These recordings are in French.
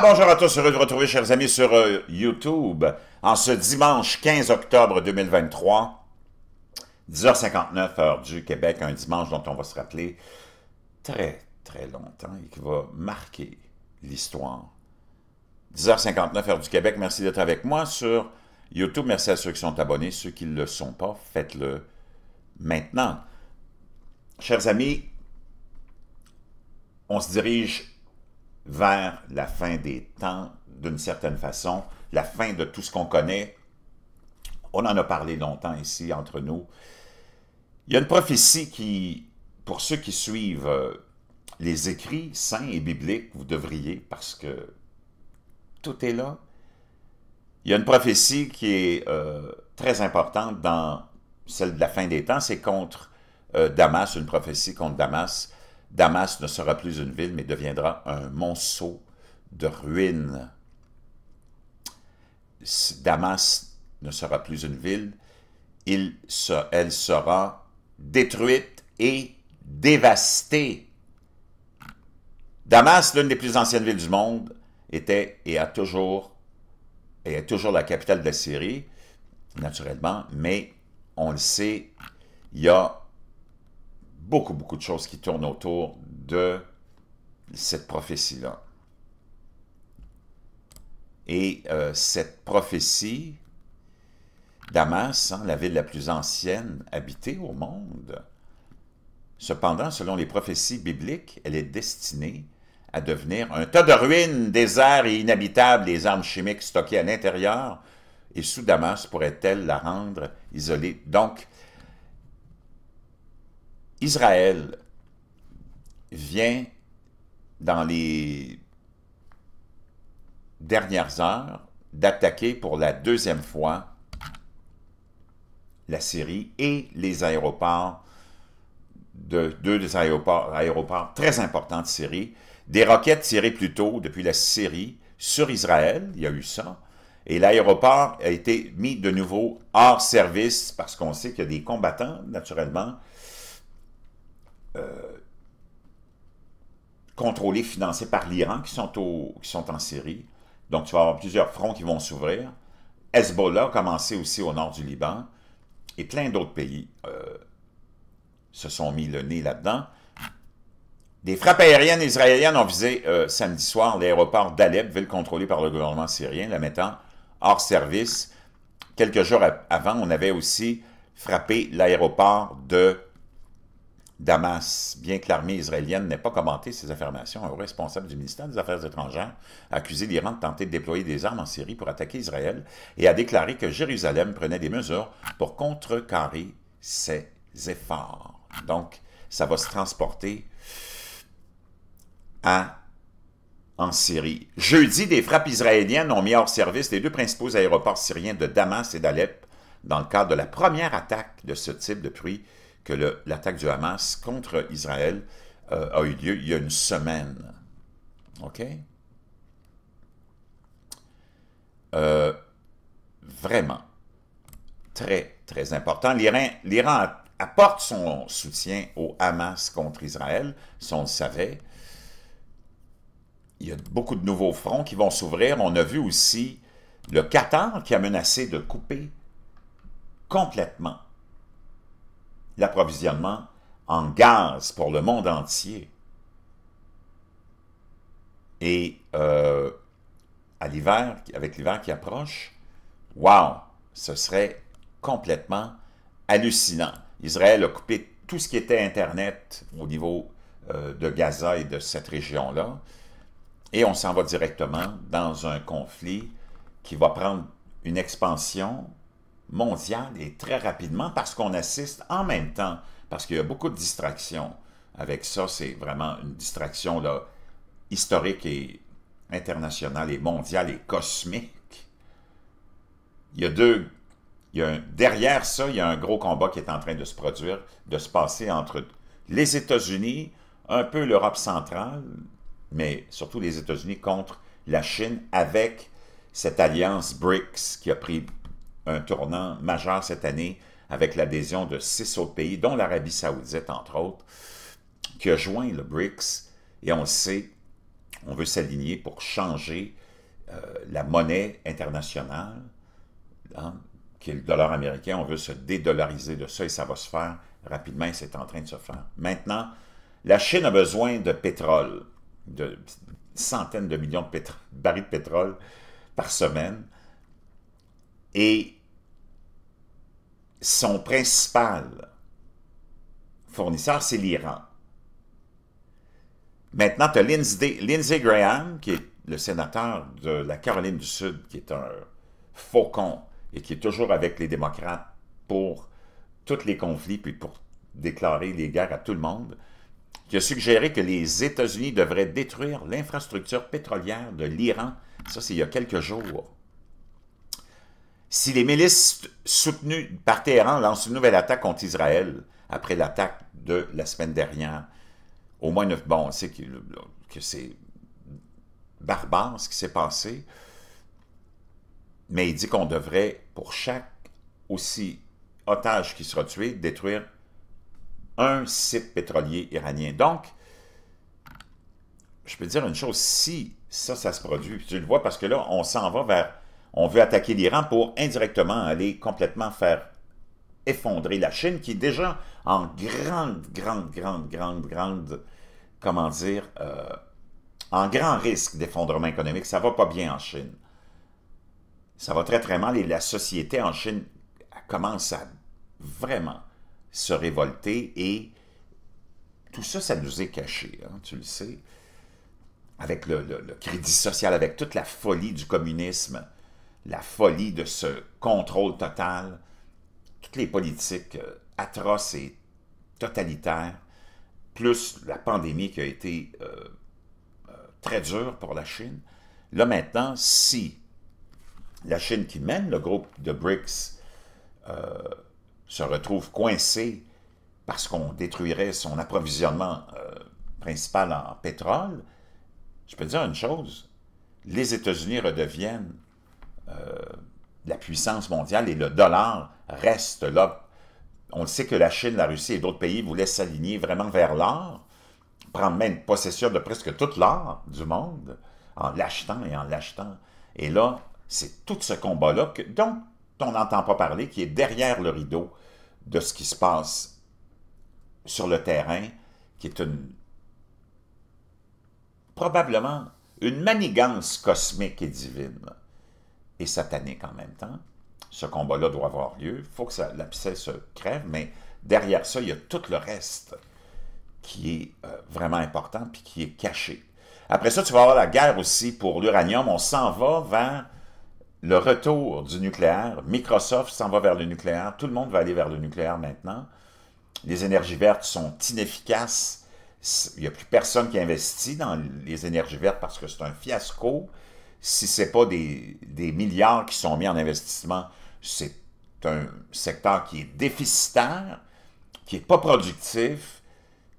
bonjour à tous, heureux de retrouver, chers amis, sur euh, YouTube, en ce dimanche 15 octobre 2023, 10h59, heure du Québec, un dimanche dont on va se rappeler très, très longtemps et qui va marquer l'histoire. 10h59, heure du Québec, merci d'être avec moi sur YouTube, merci à ceux qui sont abonnés, ceux qui ne le sont pas, faites-le maintenant. Chers amis, on se dirige vers la fin des temps, d'une certaine façon, la fin de tout ce qu'on connaît. On en a parlé longtemps ici, entre nous. Il y a une prophétie qui, pour ceux qui suivent euh, les écrits saints et bibliques, vous devriez, parce que tout est là. Il y a une prophétie qui est euh, très importante dans celle de la fin des temps, c'est contre euh, Damas, une prophétie contre Damas, Damas ne sera plus une ville, mais deviendra un monceau de ruines. Damas ne sera plus une ville, il elle sera détruite et dévastée. Damas, l'une des plus anciennes villes du monde, était et a toujours et est toujours la capitale de la Syrie, naturellement, mais on le sait, il y a beaucoup, beaucoup de choses qui tournent autour de cette prophétie-là. Et euh, cette prophétie, Damas, hein, la ville la plus ancienne habitée au monde, cependant, selon les prophéties bibliques, elle est destinée à devenir un tas de ruines, désert et inhabitable. les armes chimiques stockées à l'intérieur, et sous Damas pourrait-elle la rendre isolée. Donc, Israël vient dans les dernières heures d'attaquer pour la deuxième fois la Syrie et les aéroports, de, deux des aéroports, aéroports très importants de Syrie, des roquettes tirées plus tôt depuis la Syrie sur Israël, il y a eu ça, et l'aéroport a été mis de nouveau hors service parce qu'on sait qu'il y a des combattants, naturellement, euh, contrôlés, financés par l'Iran qui, sont sont en Syrie. Donc, tu vas avoir plusieurs fronts qui vont s'ouvrir. Hezbollah a commencé aussi au nord du Liban et plein d'autres pays euh, se sont mis le nez là-dedans. Des frappes aériennes israéliennes ont visé euh, samedi soir l'aéroport d'Alep, ville contrôlée par le gouvernement syrien, la mettant hors service. Quelques jours avant, on avait aussi frappé l'aéroport de Damas, bien que l'armée israélienne n'ait pas commenté ces affirmations, un responsable du ministère des Affaires étrangères a accusé l'Iran de tenter de déployer des armes en Syrie pour attaquer Israël et a déclaré que Jérusalem prenait des mesures pour contrecarrer ses efforts. Donc, ça va se transporter à, en Syrie. Jeudi, des frappes israéliennes ont mis hors service les deux principaux aéroports syriens de Damas et d'Alep dans le cadre de la première attaque de ce type depuis que l'attaque du Hamas contre Israël euh, a eu lieu il y a une semaine. OK? Euh, vraiment, très, très important. L'Iran apporte son soutien au Hamas contre Israël, si on le savait. Il y a beaucoup de nouveaux fronts qui vont s'ouvrir. On a vu aussi le Qatar qui a menacé de couper complètement l'approvisionnement en gaz pour le monde entier. Et euh, à l'hiver, avec l'hiver qui approche, wow, ce serait complètement hallucinant. Israël a coupé tout ce qui était Internet au niveau euh, de Gaza et de cette région-là. Et on s'en va directement dans un conflit qui va prendre une expansion mondiale et très rapidement parce qu'on assiste en même temps, parce qu'il y a beaucoup de distractions. Avec ça, c'est vraiment une distraction là, historique et internationale et mondiale et cosmique. Il y a deux... Il y a derrière ça, il y a un gros combat qui est en train de se produire, de se passer entre les États-Unis, un peu l'Europe centrale, mais surtout les États-Unis contre la Chine avec cette alliance BRICS qui a pris un tournant majeur cette année avec l'adhésion de six autres pays, dont l'Arabie saoudite, entre autres, qui a joint le BRICS. Et on sait, on veut s'aligner pour changer euh, la monnaie internationale, hein, qui est le dollar américain. On veut se dédollariser de ça et ça va se faire rapidement c'est en train de se faire. Maintenant, la Chine a besoin de pétrole, de centaines de millions de barils de pétrole par semaine. Et son principal fournisseur, c'est l'Iran. Maintenant, tu as Lindsey, Graham, qui est le sénateur de la Caroline du Sud, qui est un faucon et qui est toujours avec les démocrates pour tous les conflits, puis pour déclarer les guerres à tout le monde, qui a suggéré que les États-Unis devraient détruire l'infrastructure pétrolière de l'Iran. Ça, c'est il y a quelques jours. Si les milices soutenues par Téhéran lancent une nouvelle attaque contre Israël, après l'attaque de la semaine dernière, au moins neuf... Bon, on sait que, que c'est barbare ce qui s'est passé, mais il dit qu'on devrait, pour chaque aussi otage qui sera tué, détruire un site pétrolier iranien. Donc, je peux dire une chose, si ça, ça se produit, tu le vois parce que là, on s'en va vers on veut attaquer l'Iran pour indirectement aller complètement faire effondrer la Chine, qui est déjà en grande, grande, grande, grande, grande, comment dire, euh, en grand risque d'effondrement économique. Ça va pas bien en Chine. Ça va très, très mal et la société en Chine commence à vraiment se révolter et tout ça, ça nous est caché, hein, tu le sais, avec le, crédit social, avec toute la folie du communisme, la folie de ce contrôle total, toutes les politiques euh, atroces et totalitaires, plus la pandémie qui a été euh, euh, très dure pour la Chine. Là maintenant, si la Chine qui mène le groupe de BRICS se retrouve coincée parce qu'on détruirait son approvisionnement principal en pétrole, je peux dire une chose, les États-Unis redeviennent la puissance mondiale et le dollar restent là. On sait que la Chine, la Russie et d'autres pays voulaient s'aligner vraiment vers l'or, prendre même possession de presque tout l'or du monde en l'achetant et en l'achetant. Et là, c'est tout ce combat-là dont on n'entend pas parler, qui est derrière le rideau de ce qui se passe sur le terrain, qui est une probablement une manigance cosmique et divine et satanique en même temps. Ce combat-là doit avoir lieu. Il faut que ça, la se crève, mais derrière ça, il y a tout le reste qui est euh, vraiment important puis qui est caché. Après ça, tu vas avoir la guerre aussi pour l'uranium. On s'en va vers le retour du nucléaire. Microsoft s'en va vers le nucléaire. Tout le monde va aller vers le nucléaire maintenant. Les énergies vertes sont inefficaces. Il n'y a plus personne qui investit dans les énergies vertes parce que c'est un fiasco si ce n'est pas des, milliards qui sont mis en investissement, c'est un secteur qui est déficitaire, qui n'est pas productif,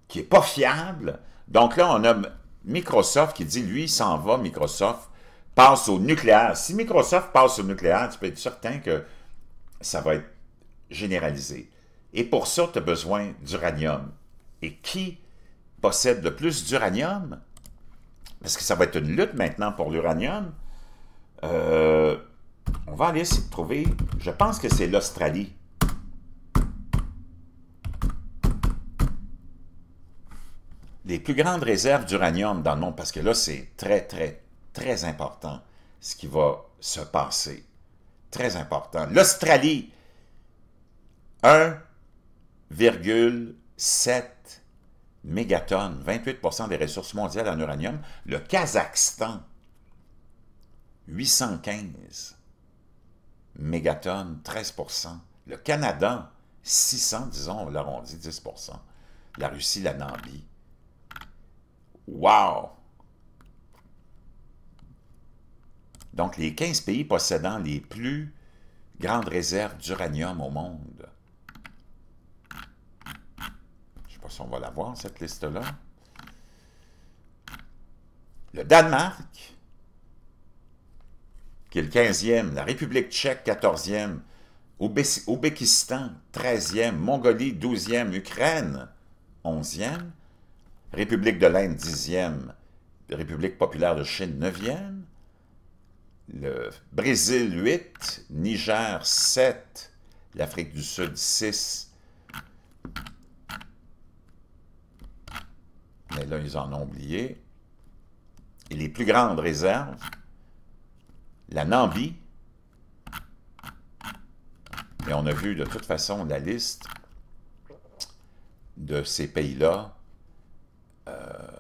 qui n'est pas fiable. Donc là, on a Microsoft qui dit, lui, s'en va, Microsoft passe au nucléaire. Si Microsoft passe au nucléaire, tu peux être certain que ça va être généralisé. Et pour ça, tu as besoin d'uranium. Et qui possède le plus d'uranium? parce que ça va être une lutte maintenant pour l'uranium, euh, on va aller essayer de trouver, je pense que c'est l'Australie. Les plus grandes réserves d'uranium dans le monde, parce que là, c'est très, très, très important ce qui va se passer. Très important. L'Australie, 1,7 mégatonnes, 28 des ressources mondiales en uranium. Le Kazakhstan, 815 mégatonnes, 13 Le Canada, 600, disons, on dit 10 La Russie, la Namibie. Wow! Donc, les 15 pays possédant les plus grandes réserves d'uranium au monde on va la voir, cette liste-là. Le Danemark, qui est le 15e, la République tchèque, 14e, Ouzbékistan, 13e, Mongolie, 12e, Ukraine, 11e, République de l'Inde, 10e, République populaire de Chine, 9e, le Brésil, 8, Niger, 7, l'Afrique du Sud, 6, Mais là, ils en ont oublié. Et les plus grandes réserves, la Nambie, et on a vu de toute façon la liste de ces pays-là. Euh,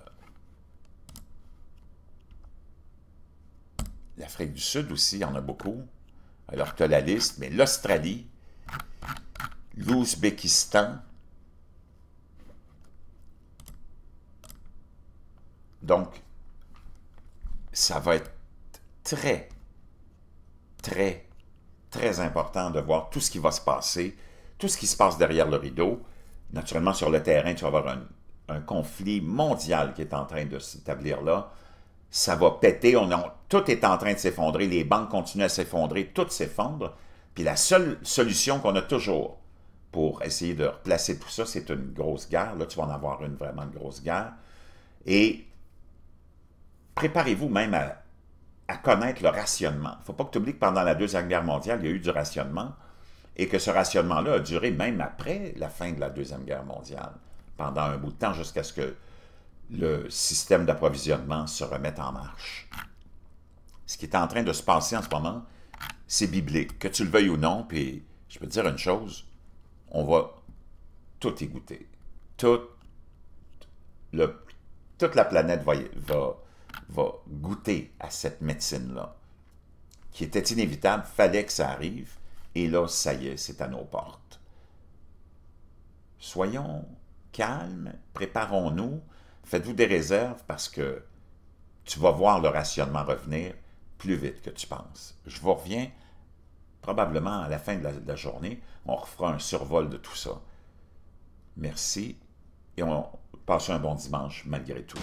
L'Afrique du Sud aussi, il y en a beaucoup. Alors, tu as la liste, mais l'Australie, l'Ouzbékistan, Donc, ça va être très, très, très important de voir tout ce qui va se passer, tout ce qui se passe derrière le rideau. Naturellement, sur le terrain, tu vas avoir un, conflit mondial qui est en train de s'établir là. Ça va péter, tout est en train de s'effondrer, les banques continuent à s'effondrer, tout s'effondre. Puis la seule solution qu'on a toujours pour essayer de replacer tout ça, c'est une grosse guerre. Là, tu vas en avoir une vraiment grosse guerre. Et préparez-vous même à, connaître le rationnement. Il ne faut pas que tu oublies que pendant la Deuxième Guerre mondiale, il y a eu du rationnement et que ce rationnement-là a duré même après la fin de la Deuxième Guerre mondiale, pendant un bout de temps jusqu'à ce que le système d'approvisionnement se remette en marche. Ce qui est en train de se passer en ce moment, c'est biblique, que tu le veuilles ou non, puis je peux te dire une chose, on va tout égoutter. toute la planète voyez, va va goûter à cette médecine-là, qui était inévitable, fallait que ça arrive, et là, ça y est, c'est à nos portes. Soyons calmes, préparons-nous, faites-vous des réserves parce que tu vas voir le rationnement revenir plus vite que tu penses. Je vous reviens probablement à la fin de la, journée, on refera un survol de tout ça. Merci et on passe un bon dimanche malgré tout.